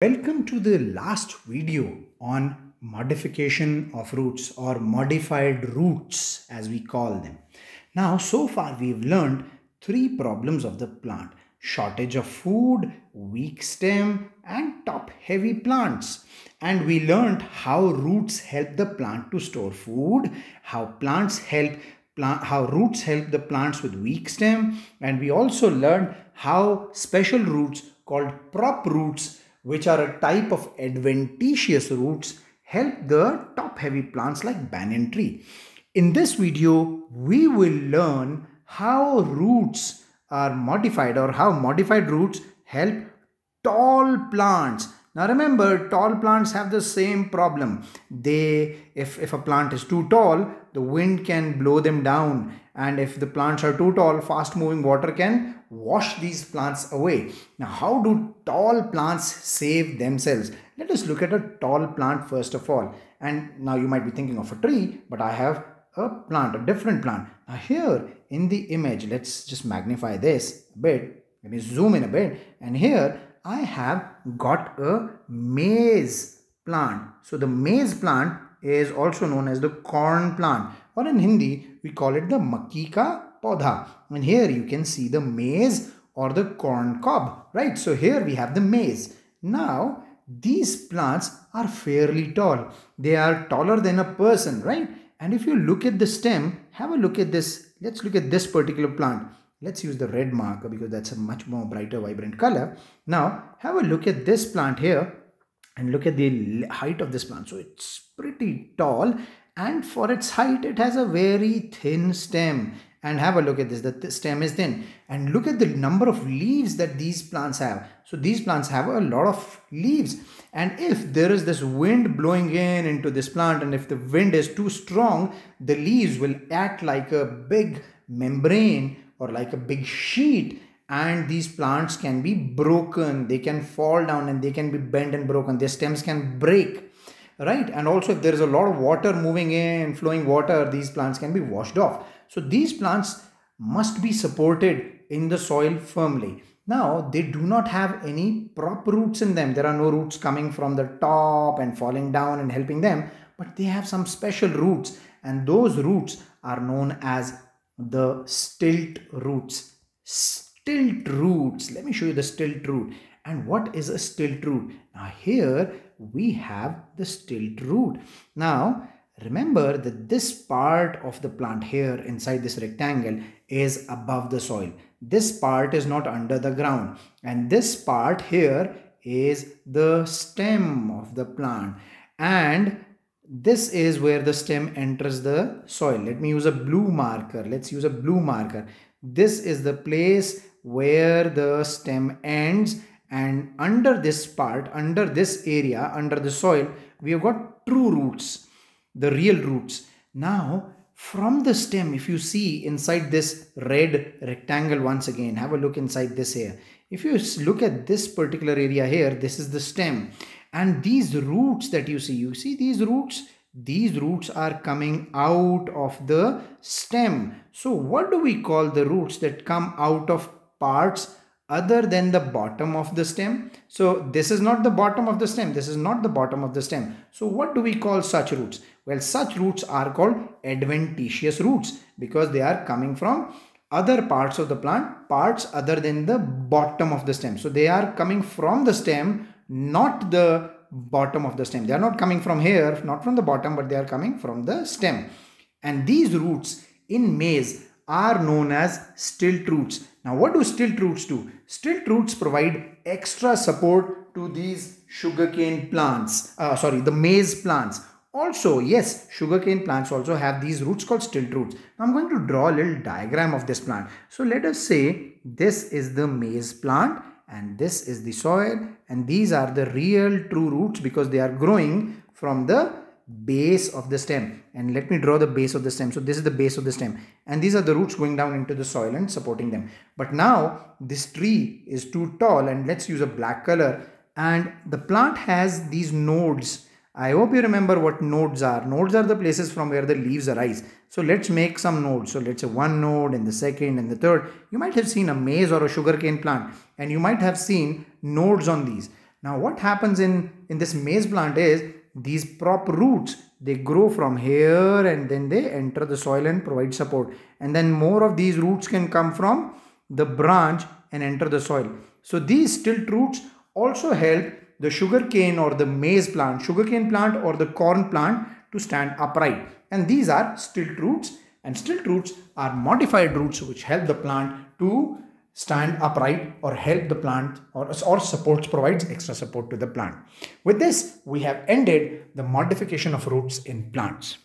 Welcome to the last video on modification of roots or modified roots as we call them. Now so far we've learned three problems of the plant. Shortage of food, weak stem and top heavy plants. And we learned how roots help the plant to store food, how plants help how roots help the plants with weak stem and we also learned how special roots called prop roots which are a type of adventitious roots, help the top-heavy plants like banyan tree. In this video, we will learn how roots are modified or how modified roots help tall plants now remember, tall plants have the same problem. They, if, if a plant is too tall, the wind can blow them down. And if the plants are too tall, fast moving water can wash these plants away. Now, how do tall plants save themselves? Let us look at a tall plant first of all. And now you might be thinking of a tree, but I have a plant, a different plant. Now here in the image, let's just magnify this a bit. Let me zoom in a bit. And here I have got a maize plant. So the maize plant is also known as the corn plant or in Hindi we call it the makki ka podha. And here you can see the maize or the corn cob, right? So here we have the maize. Now these plants are fairly tall. They are taller than a person, right? And if you look at the stem, have a look at this. Let's look at this particular plant. Let's use the red marker because that's a much more brighter, vibrant color. Now, have a look at this plant here and look at the height of this plant. So it's pretty tall and for its height, it has a very thin stem. And have a look at this, the stem is thin. And look at the number of leaves that these plants have. So these plants have a lot of leaves. And if there is this wind blowing in into this plant and if the wind is too strong, the leaves will act like a big membrane or like a big sheet and these plants can be broken they can fall down and they can be bent and broken their stems can break right and also if there is a lot of water moving in flowing water these plants can be washed off so these plants must be supported in the soil firmly now they do not have any prop roots in them there are no roots coming from the top and falling down and helping them but they have some special roots and those roots are known as the stilt roots. Stilt roots. Let me show you the stilt root. And what is a stilt root? Now here we have the stilt root. Now remember that this part of the plant here inside this rectangle is above the soil. This part is not under the ground. And this part here is the stem of the plant. And this is where the stem enters the soil. Let me use a blue marker. Let's use a blue marker. This is the place where the stem ends and under this part, under this area, under the soil, we have got true roots, the real roots. Now, from the stem, if you see inside this red rectangle once again, have a look inside this here. If you look at this particular area here, this is the stem and these roots that you see, you see these roots, these roots are coming out of the stem. So what do we call the roots that come out of parts other than the bottom of the stem. So this is not the bottom of the stem. This is not the bottom of the stem. So what do we call such roots? Well, such roots are called adventitious roots because they are coming from other parts of the plant, parts other than the bottom of the stem. So they are coming from the stem not the bottom of the stem. They are not coming from here, not from the bottom, but they are coming from the stem. And these roots in maize are known as stilt roots. Now what do stilt roots do? Stilt roots provide extra support to these sugarcane plants, uh, sorry, the maize plants. Also, yes, sugarcane plants also have these roots called stilt roots. Now I'm going to draw a little diagram of this plant. So let us say this is the maize plant and this is the soil and these are the real true roots because they are growing from the base of the stem and let me draw the base of the stem so this is the base of the stem and these are the roots going down into the soil and supporting them but now this tree is too tall and let's use a black color and the plant has these nodes I hope you remember what nodes are. Nodes are the places from where the leaves arise. So let's make some nodes. So let's say one node and the second and the third. You might have seen a maize or a sugarcane plant and you might have seen nodes on these. Now what happens in, in this maize plant is these prop roots, they grow from here and then they enter the soil and provide support. And then more of these roots can come from the branch and enter the soil. So these stilt roots also help the sugar cane or the maize plant, sugar cane plant or the corn plant to stand upright. And these are stilt roots and stilt roots are modified roots which help the plant to stand upright or help the plant or, or supports provides extra support to the plant. With this, we have ended the modification of roots in plants.